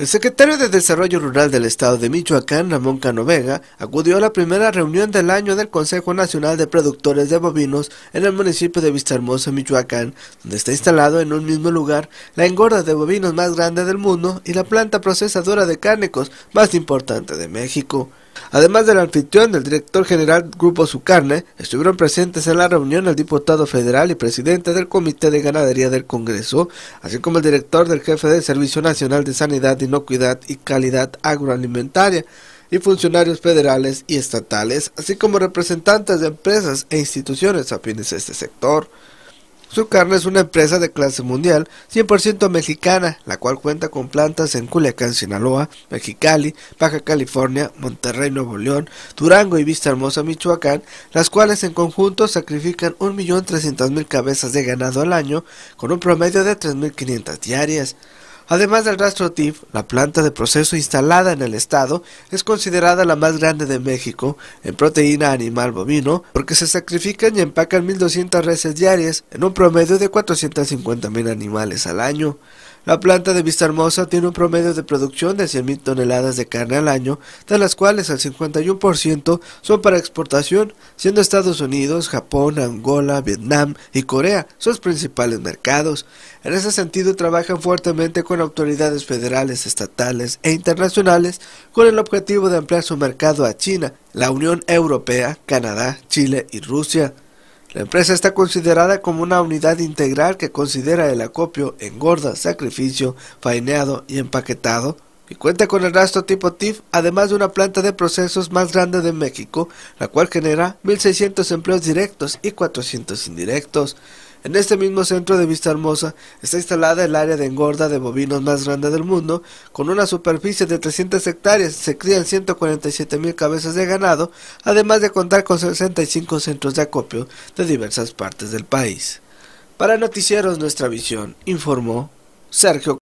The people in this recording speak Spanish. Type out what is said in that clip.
El secretario de Desarrollo Rural del Estado de Michoacán, Ramón Canovega, acudió a la primera reunión del año del Consejo Nacional de Productores de Bovinos en el municipio de Vistahermosa, Michoacán, donde está instalado en un mismo lugar la engorda de bovinos más grande del mundo y la planta procesadora de cárnicos más importante de México. Además del anfitrión del director general Grupo Sucarne, estuvieron presentes en la reunión el diputado federal y presidente del Comité de Ganadería del Congreso, así como el director del jefe del Servicio Nacional de Sanidad, Inocuidad y Calidad Agroalimentaria y funcionarios federales y estatales, así como representantes de empresas e instituciones afines a este sector. Su carne es una empresa de clase mundial 100% mexicana, la cual cuenta con plantas en Culiacán, Sinaloa, Mexicali, Baja California, Monterrey, Nuevo León, Durango y Vista Hermosa, Michoacán, las cuales en conjunto sacrifican 1.300.000 cabezas de ganado al año con un promedio de 3.500 diarias. Además del rastro TIF, la planta de proceso instalada en el estado es considerada la más grande de México en proteína animal bovino porque se sacrifican y empacan 1.200 reses diarias en un promedio de 450.000 animales al año. La planta de Vista Hermosa tiene un promedio de producción de 100.000 toneladas de carne al año, de las cuales el 51% son para exportación, siendo Estados Unidos, Japón, Angola, Vietnam y Corea sus principales mercados. En ese sentido trabajan fuertemente con autoridades federales, estatales e internacionales con el objetivo de ampliar su mercado a China, la Unión Europea, Canadá, Chile y Rusia. La empresa está considerada como una unidad integral que considera el acopio, engorda, sacrificio, faineado y empaquetado y cuenta con el rastro tipo TIF, además de una planta de procesos más grande de México, la cual genera 1.600 empleos directos y 400 indirectos. En este mismo centro de Vista Hermosa está instalada el área de engorda de bovinos más grande del mundo, con una superficie de 300 hectáreas, se crían 147 mil cabezas de ganado, además de contar con 65 centros de acopio de diversas partes del país. Para Noticieros Nuestra Visión, informó Sergio